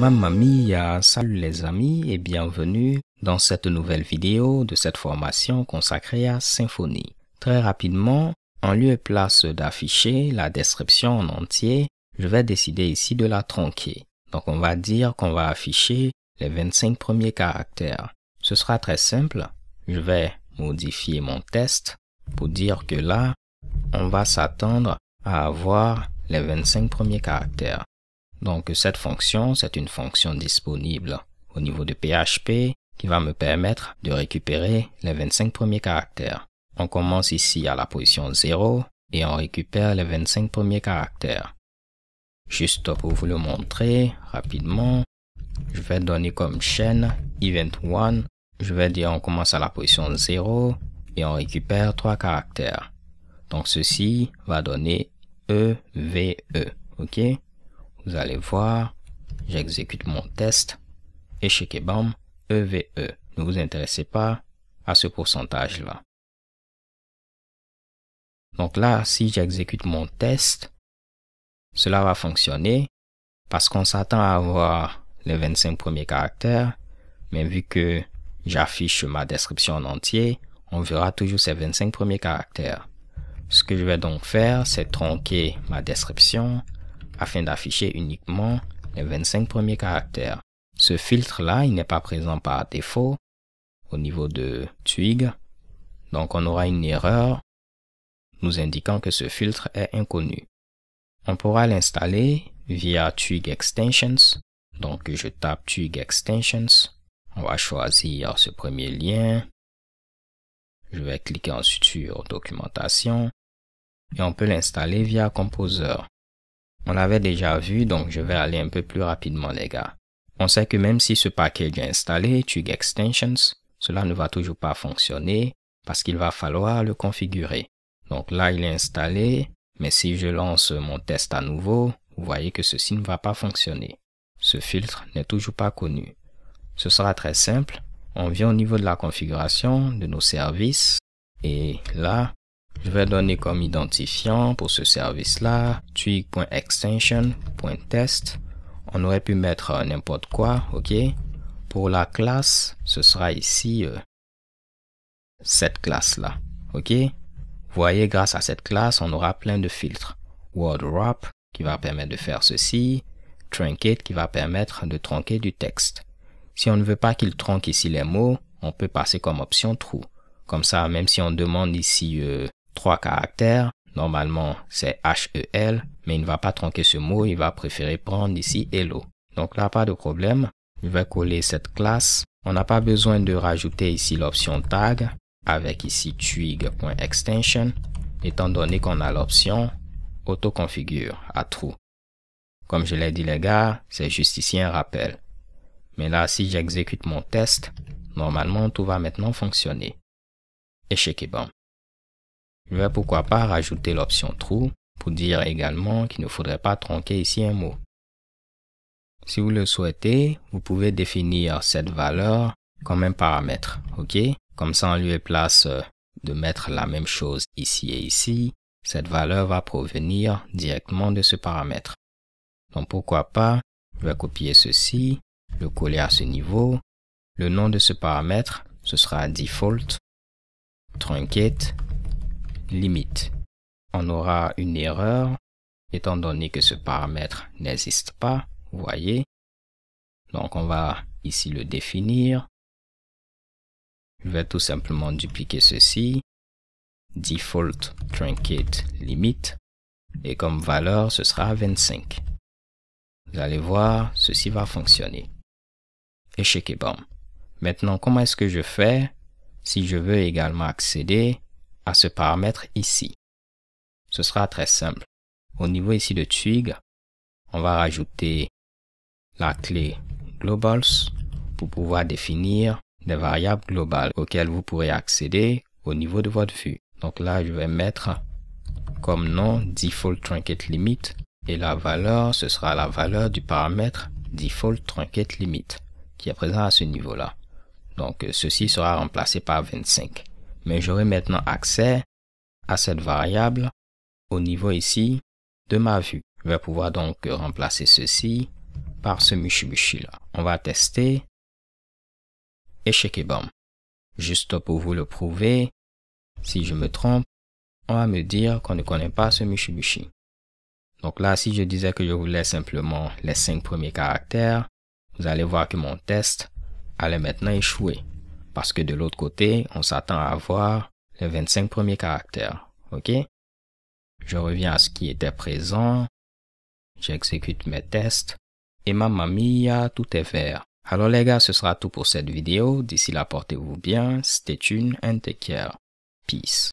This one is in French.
Mamma mia, salut les amis et bienvenue dans cette nouvelle vidéo de cette formation consacrée à Symphonie. Très rapidement, en lieu et place d'afficher la description en entier, je vais décider ici de la tronquer. Donc on va dire qu'on va afficher les 25 premiers caractères. Ce sera très simple. Je vais modifier mon test pour dire que là, on va s'attendre à avoir les 25 premiers caractères. Donc cette fonction, c'est une fonction disponible au niveau de PHP qui va me permettre de récupérer les 25 premiers caractères. On commence ici à la position 0 et on récupère les 25 premiers caractères. Juste pour vous le montrer rapidement, je vais donner comme chaîne event 1. Je vais dire on commence à la position 0 et on récupère 3 caractères. Donc ceci va donner EVE, e, ok vous allez voir, j'exécute mon test. Échec et bam, EVE. E. Ne vous intéressez pas à ce pourcentage-là. Donc là, si j'exécute mon test, cela va fonctionner parce qu'on s'attend à avoir les 25 premiers caractères, mais vu que j'affiche ma description en entier, on verra toujours ces 25 premiers caractères. Ce que je vais donc faire, c'est tronquer ma description afin d'afficher uniquement les 25 premiers caractères. Ce filtre-là, il n'est pas présent par défaut au niveau de TWIG, donc on aura une erreur nous indiquant que ce filtre est inconnu. On pourra l'installer via twig extensions. Donc je tape twig extensions. On va choisir ce premier lien. Je vais cliquer ensuite sur documentation et on peut l'installer via Composer. On l'avait déjà vu, donc je vais aller un peu plus rapidement les gars. On sait que même si ce package est installé, Tug Extensions, cela ne va toujours pas fonctionner parce qu'il va falloir le configurer. Donc là, il est installé, mais si je lance mon test à nouveau, vous voyez que ceci ne va pas fonctionner. Ce filtre n'est toujours pas connu. Ce sera très simple. On vient au niveau de la configuration de nos services et là, je vais donner comme identifiant pour ce service-là tweak.extension.test. On aurait pu mettre euh, n'importe quoi, ok Pour la classe, ce sera ici euh, cette classe-là, ok Vous voyez, grâce à cette classe, on aura plein de filtres. Wordwrap, qui va permettre de faire ceci, Truncate qui va permettre de tronquer du texte. Si on ne veut pas qu'il tronque ici les mots, on peut passer comme option True. Comme ça, même si on demande ici euh, trois caractères. Normalement, c'est HEL, mais il ne va pas tronquer ce mot, il va préférer prendre ici hello. Donc là, pas de problème. Je vais coller cette classe. On n'a pas besoin de rajouter ici l'option tag avec ici twig.extension étant donné qu'on a l'option Autoconfigure à True. Comme je l'ai dit les gars, c'est juste ici un rappel. Mais là, si j'exécute mon test, normalement tout va maintenant fonctionner. Et check et bon. Je vais pourquoi pas rajouter l'option trou pour dire également qu'il ne faudrait pas tronquer ici un mot. Si vous le souhaitez, vous pouvez définir cette valeur comme un paramètre, ok Comme ça, en lieu place euh, de mettre la même chose ici et ici, cette valeur va provenir directement de ce paramètre. Donc pourquoi pas, je vais copier ceci, le coller à ce niveau. Le nom de ce paramètre, ce sera default, truncate, limite. On aura une erreur, étant donné que ce paramètre n'existe pas, vous voyez. Donc on va ici le définir. Je vais tout simplement dupliquer ceci. Default trinket limit. Et comme valeur, ce sera 25. Vous allez voir, ceci va fonctionner. Échec et bam. Maintenant, comment est-ce que je fais si je veux également accéder ce paramètre ici. Ce sera très simple. Au niveau ici de Twig, on va rajouter la clé globals pour pouvoir définir des variables globales auxquelles vous pourrez accéder au niveau de votre vue. Donc là, je vais mettre comme nom default trinket limit et la valeur, ce sera la valeur du paramètre default trinket limit qui est présent à ce niveau-là. Donc ceci sera remplacé par 25 mais j'aurai maintenant accès à cette variable au niveau ici de ma vue. Je vais pouvoir donc remplacer ceci par ce mushibushi là. On va tester et bam. Juste pour vous le prouver, si je me trompe, on va me dire qu'on ne connaît pas ce mushibushi. Donc là, si je disais que je voulais simplement les cinq premiers caractères, vous allez voir que mon test allait maintenant échouer. Parce que de l'autre côté, on s'attend à avoir les 25 premiers caractères. OK Je reviens à ce qui était présent. J'exécute mes tests. Et ma mia, tout est vert. Alors les gars, ce sera tout pour cette vidéo. D'ici là, portez-vous bien. C'était une, and take care. Peace.